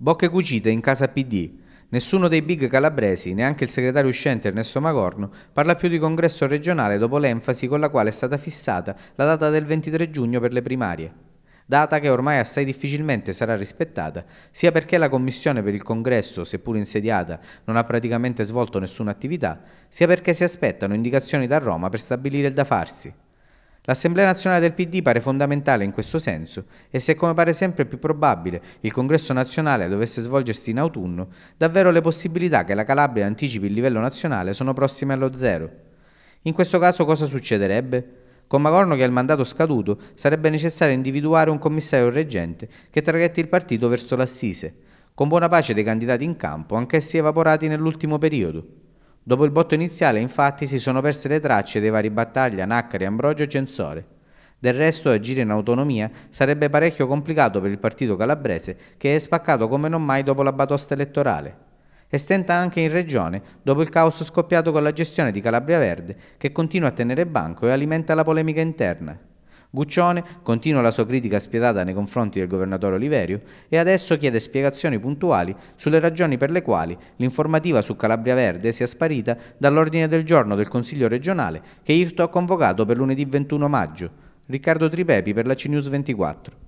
Bocche cucite in casa PD. Nessuno dei big calabresi, neanche il segretario uscente Ernesto Magorno, parla più di congresso regionale dopo l'enfasi con la quale è stata fissata la data del 23 giugno per le primarie. Data che ormai assai difficilmente sarà rispettata, sia perché la commissione per il congresso, seppur insediata, non ha praticamente svolto nessuna attività, sia perché si aspettano indicazioni da Roma per stabilire il da farsi. L'Assemblea nazionale del PD pare fondamentale in questo senso e se come pare sempre più probabile il congresso nazionale dovesse svolgersi in autunno, davvero le possibilità che la Calabria anticipi il livello nazionale sono prossime allo zero. In questo caso cosa succederebbe? Con Magorno che ha il mandato scaduto, sarebbe necessario individuare un commissario reggente che traghetti il partito verso l'assise, con buona pace dei candidati in campo, anch'essi evaporati nell'ultimo periodo. Dopo il botto iniziale, infatti, si sono perse le tracce dei vari battaglia, Naccari, Ambrogio e Censore. Del resto, agire in autonomia sarebbe parecchio complicato per il partito calabrese, che è spaccato come non mai dopo la batosta elettorale. E stenta anche in regione, dopo il caos scoppiato con la gestione di Calabria Verde, che continua a tenere banco e alimenta la polemica interna. Guccione continua la sua critica spietata nei confronti del governatore Oliverio e adesso chiede spiegazioni puntuali sulle ragioni per le quali l'informativa su Calabria Verde sia sparita dall'ordine del giorno del Consiglio regionale che Irto ha convocato per lunedì 21 maggio. Riccardo Tripepi per la CNews 24.